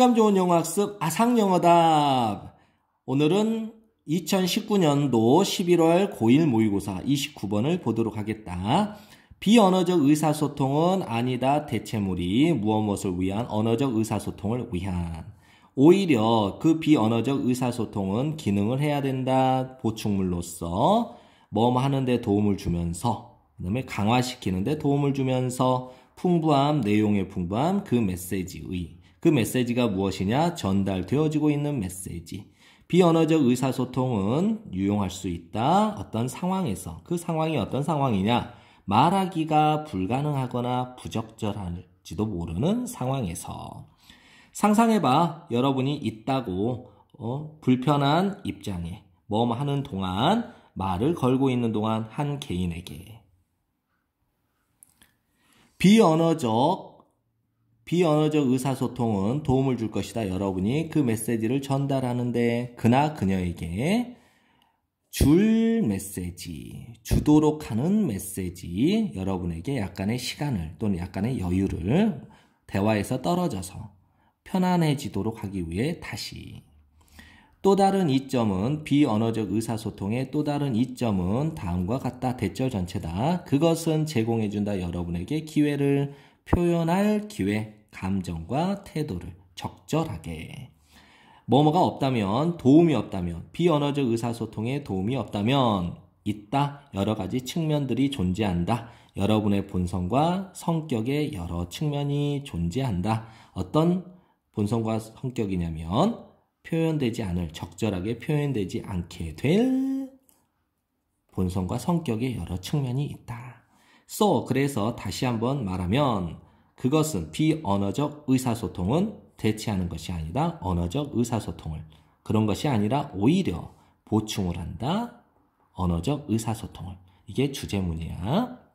식감 좋은 영어 학습 아상 영어다 오늘은 2019년도 11월 고일 모의고사 29번을 보도록 하겠다. 비언어적 의사소통은 아니다 대체물이 무엇 무엇을 위한 언어적 의사소통을 위한 오히려 그 비언어적 의사소통은 기능을 해야 된다 보충물로서 뭐뭐 하는데 도움을 주면서 그 다음에 강화시키는데 도움을 주면서 풍부함 내용의 풍부함 그 메시지의 그 메시지가 무엇이냐? 전달되어지고 있는 메시지. 비언어적 의사소통은 유용할 수 있다. 어떤 상황에서. 그 상황이 어떤 상황이냐? 말하기가 불가능하거나 부적절할지도 모르는 상황에서. 상상해봐. 여러분이 있다고, 어, 불편한 입장에, 뭐 하는 동안, 말을 걸고 있는 동안 한 개인에게. 비언어적 비언어적 의사소통은 도움을 줄 것이다. 여러분이 그 메시지를 전달하는데 그나 그녀에게 줄 메시지, 주도록 하는 메시지, 여러분에게 약간의 시간을 또는 약간의 여유를 대화에서 떨어져서 편안해지도록 하기 위해 다시. 또 다른 이점은 비언어적 의사소통의 또 다른 이점은 다음과 같다. 대절 전체다. 그것은 제공해준다. 여러분에게 기회를 표현할 기회, 감정과 태도를 적절하게 뭐뭐가 없다면 도움이 없다면 비언어적 의사소통에 도움이 없다면 있다 여러 가지 측면들이 존재한다 여러분의 본성과 성격의 여러 측면이 존재한다 어떤 본성과 성격이냐면 표현되지 않을 적절하게 표현되지 않게 될 본성과 성격의 여러 측면이 있다. So 그래서 다시 한번 말하면 그것은 비언어적 의사소통은 대체하는 것이 아니다. 언어적 의사소통을. 그런 것이 아니라 오히려 보충을 한다. 언어적 의사소통을. 이게 주제문이야.